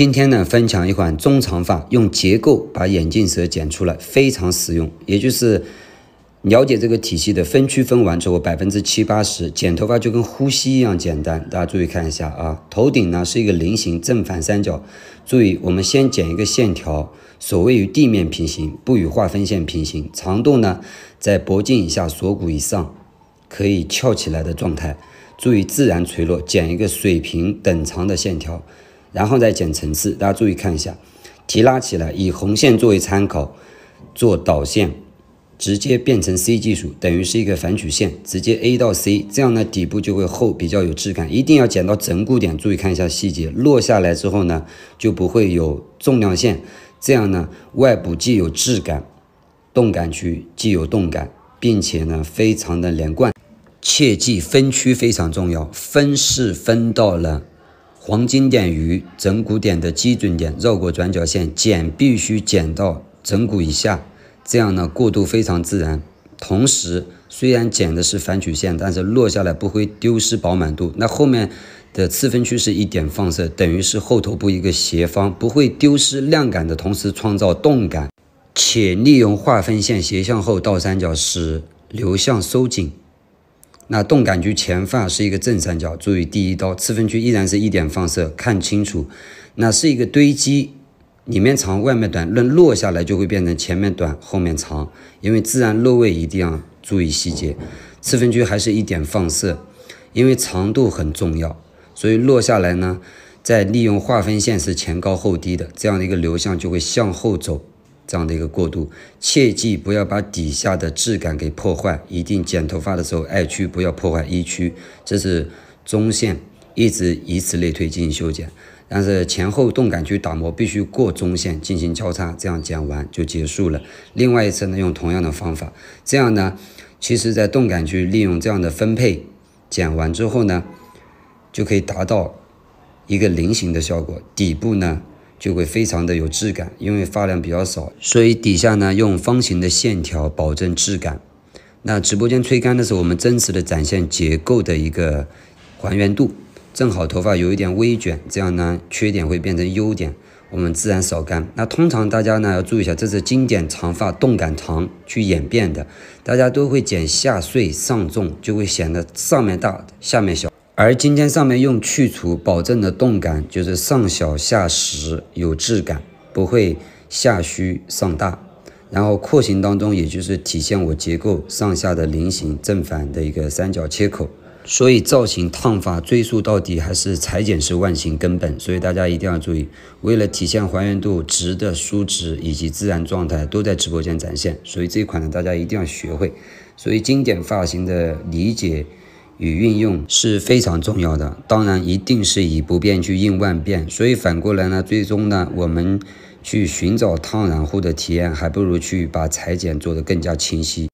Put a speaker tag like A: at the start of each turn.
A: 今天呢，分享一款中长发，用结构把眼镜蛇剪出来，非常实用。也就是了解这个体系的分区分完之后，百分之七八十剪头发就跟呼吸一样简单。大家注意看一下啊，头顶呢是一个菱形正反三角。注意，我们先剪一个线条，所谓与地面平行，不与划分线平行。长度呢在脖颈以下，锁骨以上，可以翘起来的状态。注意自然垂落，剪一个水平等长的线条。然后再减层次，大家注意看一下，提拉起来，以红线作为参考，做导线，直接变成 C 技术，等于是一个反曲线，直接 A 到 C，这样呢底部就会厚，比较有质感，一定要减到整固点，注意看一下细节，落下来之后呢就不会有重量线，这样呢外部既有质感，动感区既有动感，并且呢非常的连贯，切记分区非常重要，分是分到了。黄金点与整骨点的基准点，绕过转角线剪，必须剪到整骨以下，这样呢过渡非常自然。同时，虽然剪的是反曲线，但是落下来不会丢失饱满度。那后面的次分区是一点放射，等于是后头部一个斜方，不会丢失量感的同时创造动感，且利用划分线斜向后倒三角，使流向收紧。那动感区前放是一个正三角，注意第一刀，次分区依然是一点放射，看清楚，那是一个堆积，里面长，外面短，论落下来就会变成前面短，后面长，因为自然落位一定要注意细节，次分区还是一点放射，因为长度很重要，所以落下来呢，在利用划分线是前高后低的这样的一个流向就会向后走。这样的一个过渡，切记不要把底下的质感给破坏。一定剪头发的时候，二区不要破坏一区，这是中线，一直以此类推进行修剪。但是前后动感区打磨必须过中线进行交叉，这样剪完就结束了。另外一侧呢，用同样的方法，这样呢，其实在动感区利用这样的分配剪完之后呢，就可以达到一个菱形的效果。底部呢？就会非常的有质感，因为发量比较少，所以底下呢用方形的线条保证质感。那直播间吹干的时候，我们真实的展现结构的一个还原度。正好头发有一点微卷，这样呢缺点会变成优点。我们自然扫干。那通常大家呢要注意一下，这是经典长发动感长去演变的，大家都会剪下碎上重，就会显得上面大，下面小。而今天上面用去除保证的动感，就是上小下实，有质感，不会下虚上大。然后廓形当中，也就是体现我结构上下的菱形正反的一个三角切口。所以造型烫发追溯到底还是裁剪是万形根本，所以大家一定要注意。为了体现还原度，直的梳直以及自然状态都在直播间展现。所以这一款呢，大家一定要学会。所以经典发型的理解。与运用是非常重要的，当然一定是以不变去应万变，所以反过来呢，最终呢，我们去寻找烫染户的体验，还不如去把裁剪做得更加清晰。